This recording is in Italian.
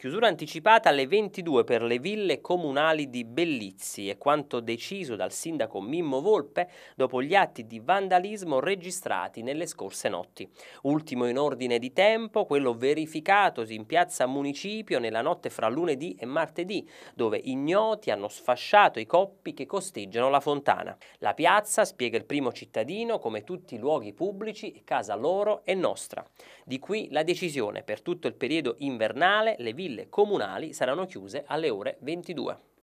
Chiusura anticipata alle 22 per le ville comunali di Bellizzi e quanto deciso dal sindaco Mimmo Volpe dopo gli atti di vandalismo registrati nelle scorse notti. Ultimo in ordine di tempo, quello verificatosi in piazza Municipio nella notte fra lunedì e martedì, dove ignoti hanno sfasciato i coppi che costeggiano la fontana. La piazza, spiega il primo cittadino, come tutti i luoghi pubblici, casa loro e nostra. Di qui la decisione per tutto il periodo invernale le ville ville comunali saranno chiuse alle ore 22.